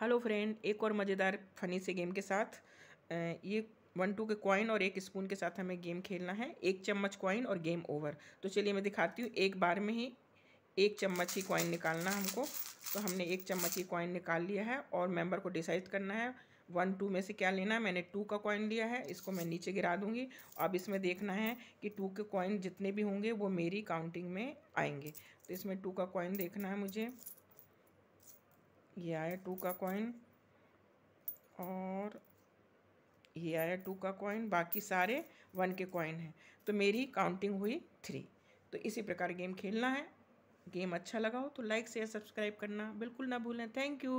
hello friend एक और मज़ेदार फनी से गेम के साथ ये वन टू के कॉइन और एक स्पून के साथ हमें गेम खेलना है एक चम्मच कॉइन और गेम ओवर तो चलिए मैं दिखाती हूँ एक बार में ही एक चम्मच ही कॉइन निकालना हमको तो हमने एक चम्मच ही कॉइन निकाल लिया है और मेंबर को डिसाइड करना है वन टू में से क्या लेना है मैंने टू का कॉइन लिया है इसको मैं नीचे गिरा दूंगी अब इसमें देखना है कि टू के कॉइन जितने भी होंगे वो मेरी काउंटिंग में आएंगे तो इसमें टू का कॉइन देखना है मुझे ये आया टू का कॉइन और ये आया टू का कॉइन बाकी सारे वन के कॉइन हैं तो मेरी काउंटिंग हुई थ्री तो इसी प्रकार गेम खेलना है गेम अच्छा लगा हो तो लाइक शेयर सब्सक्राइब करना बिल्कुल ना भूलें थैंक यू